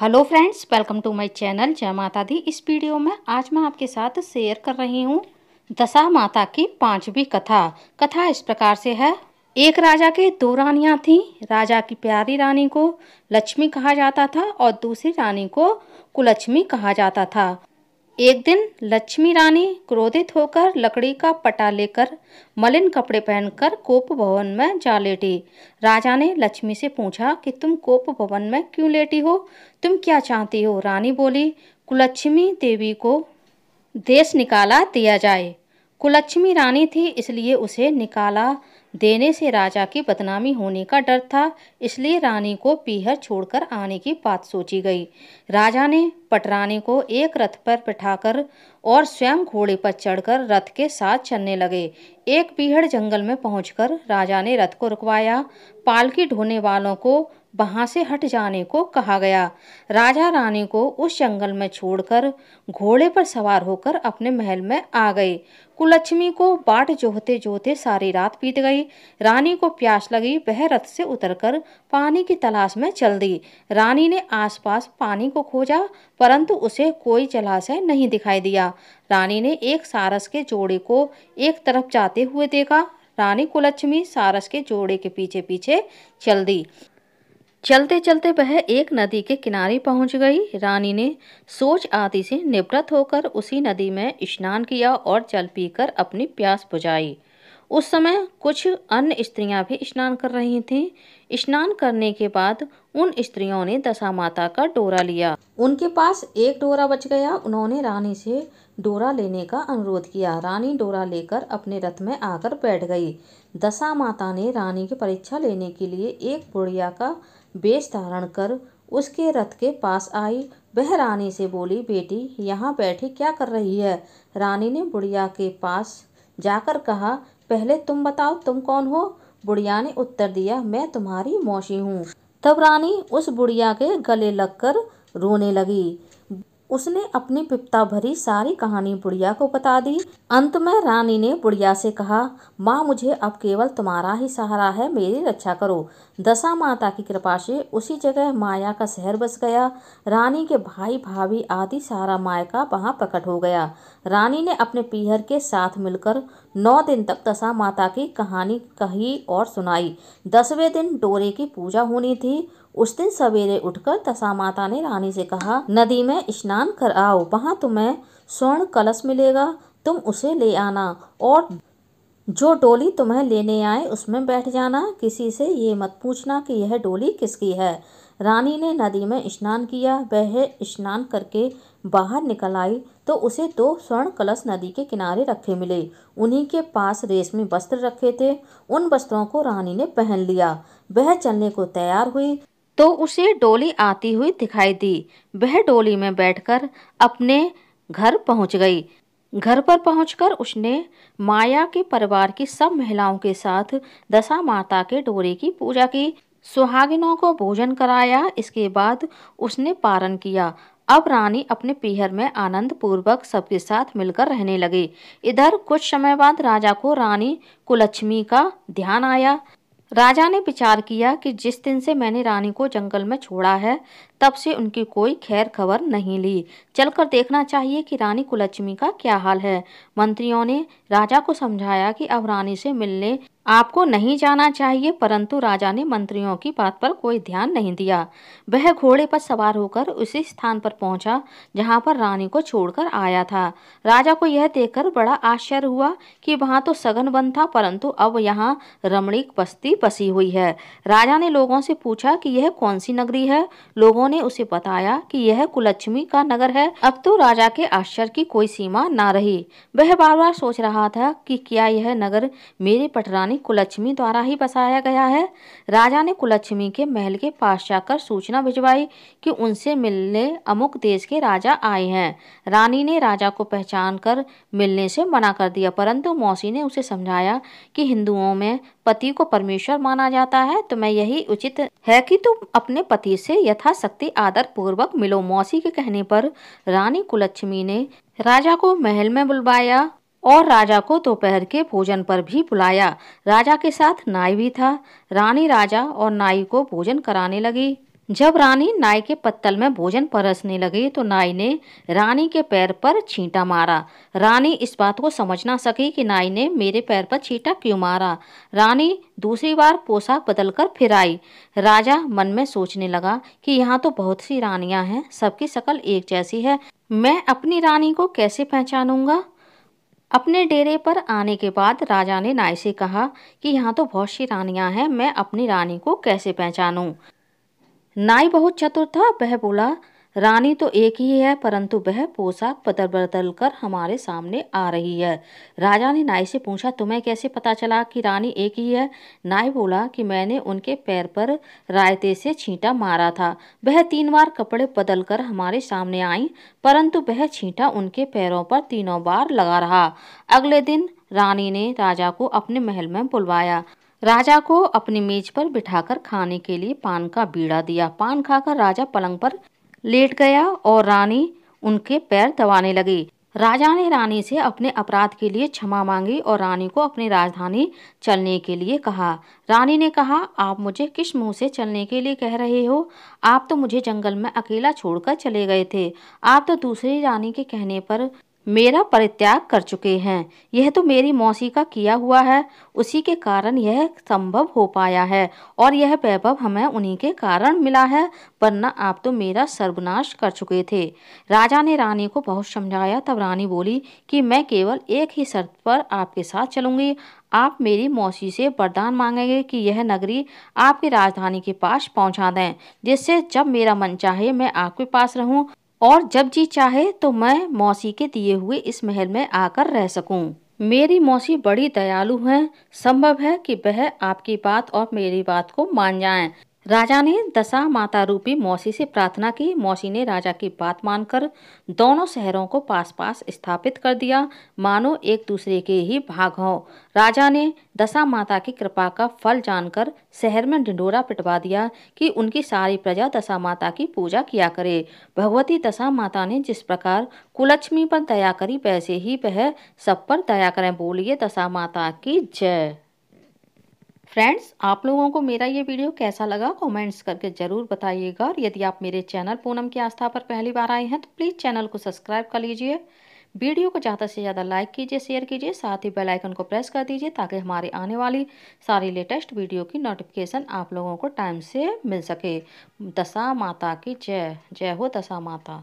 Hello friends welcome to my channel जय माता दी इस वीडियो में आज मैं आपके साथ शेयर कर रही हूँ दशा माता की पांचवी कथा कथा इस प्रकार से है एक राजा के दो रानियाँ थीं राजा की प्यारी रानी को लक्ष्मी कहा जाता था और दूसरी रानी को कुलक्ष्मी कहा जाता था एक दिन लक्ष्मी रानी क्रोधित होकर लकड़ी का पटा लेकर मलिन कपड़े पहनकर कोप भवन में जा लेटी राजा ने लक्ष्मी से पूछा कि तुम कोप भवन में क्यों लेटी हो तुम क्या चाहती हो रानी बोली कुलक्ष्मी देवी को देश निकाला दिया जाए कुलक्ष्मी रानी थी इसलिए उसे निकाला देने से राजा की बदनामी होने का डर था इसलिए रानी को पीहर छोड़कर आने की बात सोची गई राजा ने पटरानी को एक रथ पर बिठाकर और स्वयं घोड़े पर चढ़कर रथ के साथ चलने लगे एक पीहड़ जंगल में पहुंचकर राजा ने रथ को रुकवाया पालकी ढोने वालों को वहां से हट जाने को कहा गया राजा रानी को उस जंगल में छोड़कर घोड़े पर सवार होकर अपने महल में आ गए कुलक्ष्मी को बाट जोहते जोहते सारी रात बीत गई रानी को प्यास लगी वह रथ से उतरकर पानी की तलाश में चल दी रानी ने आसपास पानी को खोजा परंतु उसे कोई जलाशय नहीं दिखाई दिया रानी ने एक सारस के जोड़े को एक तरफ जाते हुए देखा रानी कुलक्ष्मी सारस के जोड़े के पीछे पीछे चल दी चलते चलते वह एक नदी के किनारे पहुंच गई रानी ने सोच आदि से निवृत्त होकर उसी नदी में स्नान किया और जल पीकर अपनी प्यास बुझाई उस समय कुछ अन्य स्त्रियां भी स्नान कर रही थीं स्नान करने के बाद उन स्त्रियों ने दशा माता का डोरा लिया उनके पास एक डोरा बच गया उन्होंने रानी से डोरा लेने का अनुरोध किया रानी डोरा लेकर अपने रथ में आकर बैठ गई दशा माता ने रानी की परीक्षा लेने के लिए एक बुढ़िया का बेश धारण कर उसके रथ के पास आई वह रानी से बोली बेटी यहाँ बैठी क्या कर रही है रानी ने बुढ़िया के पास जाकर कहा पहले तुम बताओ तुम कौन हो बुढ़िया ने उत्तर दिया मैं तुम्हारी मौसी हूँ तब रानी उस बुढ़िया के गले लगकर रोने लगी उसने अपनी पिपता भरी सारी कहानी बुढ़िया को बता दी अंत में रानी ने बुढ़िया से कहा माँ मुझे अब केवल तुम्हारा ही सहारा है मेरी रक्षा करो दशा माता की कृपा से उसी जगह माया का शहर बस गया रानी के भाई भाभी आदि सारा माया का वहाँ प्रकट हो गया रानी ने अपने पीहर के साथ मिलकर नौ दिन तक दशा माता की कहानी कही और सुनाई दसवें दिन डोरे की पूजा होनी थी उस दिन सवेरे उठकर दशा माता ने रानी से कहा नदी में स्नान स्नान कर आओ वहाँ तुम्हें स्वर्ण कलश मिलेगा तुम उसे ले आना और जो डोली तुम्हें लेने आए उसमें बैठ जाना किसी से ये मत पूछना कि यह डोली किसकी है रानी ने नदी में स्नान किया वह स्नान करके बाहर निकल आई तो उसे दो स्वर्ण कलश नदी के किनारे रखे मिले उन्हीं के पास रेशमी वस्त्र रखे थे उन वस्त्रों को रानी ने पहन लिया वह चलने को तैयार हुई तो उसे डोली आती हुई दिखाई दी वह डोली में बैठकर अपने घर पहुंच गई घर पर पहुंचकर उसने माया के परिवार की सब महिलाओं के साथ दशा माता के डोरे की पूजा की सुहागिनों को भोजन कराया इसके बाद उसने पारण किया अब रानी अपने पीहर में आनंद पूर्वक सबके साथ मिलकर रहने लगी इधर कुछ समय बाद राजा को रानी कुलक्ष्मी का ध्यान आया राजा ने विचार किया कि जिस दिन से मैंने रानी को जंगल में छोड़ा है तब से उनकी कोई खैर खबर नहीं ली चलकर देखना चाहिए कि रानी कुलक्ष्मी का क्या हाल है मंत्रियों ने राजा को समझाया कि अब रानी से मिलने आपको नहीं जाना चाहिए परंतु राजा ने मंत्रियों की बात पर कोई ध्यान नहीं दिया वह घोड़े पर सवार होकर उसी स्थान पर पहुंचा जहां पर रानी को छोड़कर आया था राजा को यह देखकर बड़ा आश्चर्य हुआ कि वहां तो सघन वन था परंतु अब यहाँ रमणीक बस्ती बसी हुई है राजा ने लोगों से पूछा कि यह कौन सी नगरी है लोगों ने उसे बताया कि यह कुलक्ष्मी का नगर है अब तो राजा के आश्चर्य की कोई सीमा ना रही वह बार बार सोच रहा था कि क्या यह नगर मेरे पटरानी कुलक्ष्मी द्वारा ही बसाया गया है राजा ने कुलक्ष्मी के महल के पास जाकर सूचना भिजवाई कि उनसे मिलने अमुक देश के राजा आए हैं रानी ने राजा को पहचान कर मिलने से मना कर दिया परंतु मौसी ने उसे समझाया कि हिंदुओं में पति को परमेश्वर माना जाता है तो मैं यही उचित है कि तुम अपने पति से यथाशक्ति आदर पूर्वक मिलो मौसी के कहने पर रानी कुलक्ष्मी ने राजा को महल में बुलवाया और राजा को दोपहर के भोजन पर भी बुलाया राजा के साथ नाई भी था रानी राजा और नाई को भोजन कराने लगी जब रानी नाई के पत्तल में भोजन परसने लगी तो नाई ने रानी के पैर पर छींटा मारा रानी इस बात को समझ ना सकी कि नाई ने मेरे पैर पर छींटा क्यों मारा रानी दूसरी बार पोशाक बदलकर फिर आई राजा मन में सोचने लगा कि यहाँ तो बहुत सी रानियाँ हैं सबकी शक्ल एक जैसी है मैं अपनी रानी को कैसे पहचानूंगा अपने डेरे पर आने के बाद राजा ने नाई से कहा कि यहाँ तो बहुत सी रानियाँ हैं मैं अपनी रानी को कैसे पहचानूं नाई बहुत चतुर था वह बोला रानी तो एक ही है परंतु वह पोशाक बदल बदल कर हमारे सामने आ रही है राजा ने नाई से पूछा तुम्हें कैसे पता चला कि रानी एक ही है नाई बोला कि मैंने उनके पैर पर रायते से छींटा मारा था वह तीन बार कपड़े बदल कर हमारे सामने आई परंतु वह छींटा उनके पैरों पर तीनों बार लगा रहा अगले दिन रानी ने राजा को अपने महल में बुलवाया राजा को अपनी मेज पर बिठाकर खाने के लिए पान का बीड़ा दिया पान खाकर राजा पलंग पर लेट गया और रानी उनके पैर दबाने लगी राजा ने रानी से अपने अपराध के लिए क्षमा मांगी और रानी को अपनी राजधानी चलने के लिए कहा रानी ने कहा आप मुझे किस मुंह से चलने के लिए कह रहे हो आप तो मुझे जंगल में अकेला छोड़कर चले गए थे आप तो दूसरी रानी के कहने पर मेरा परित्याग कर चुके हैं यह तो मेरी मौसी का किया हुआ है उसी के कारण यह संभव हो पाया है और यह वैभव हमें उन्हीं के कारण मिला है वरना आप तो मेरा सर्वनाश कर चुके थे राजा ने रानी को बहुत समझाया तब रानी बोली कि मैं केवल एक ही शर्त पर आपके साथ चलूंगी आप मेरी मौसी से वरदान मांगेंगे कि यह नगरी आपकी राजधानी के पास पहुंचा दें जिससे जब मेरा मन चाहे मैं आपके पास रहूं और जब जी चाहे तो मैं मौसी के दिए हुए इस महल में आकर रह सकूं। मेरी मौसी बड़ी दयालु हैं संभव है कि वह आपकी बात और मेरी बात को मान जाएं राजा ने दशा माता रूपी मौसी से प्रार्थना की मौसी ने राजा की बात मानकर दोनों शहरों को पास पास स्थापित कर दिया मानो एक दूसरे के ही भाग हों राजा ने दशा माता की कृपा का फल जानकर शहर में ढिंडोरा पिटवा दिया कि उनकी सारी प्रजा दशा माता की पूजा किया करे भगवती दशा माता ने जिस प्रकार कुलक्ष्मी पर दया करी वैसे ही वह सब पर दया करें बोलिए दशा माता की जय फ्रेंड्स आप लोगों को मेरा ये वीडियो कैसा लगा कमेंट्स करके ज़रूर बताइएगा और यदि आप मेरे चैनल पूनम की आस्था पर पहली बार आए हैं तो प्लीज़ चैनल को सब्सक्राइब कर लीजिए वीडियो को ज़्यादा से ज़्यादा लाइक कीजिए शेयर कीजिए साथ ही बेल आइकन को प्रेस कर दीजिए ताकि हमारे आने वाली सारी लेटेस्ट वीडियो की नोटिफिकेशन आप लोगों को टाइम से मिल सके दशा माता की जय जय हो दशा माता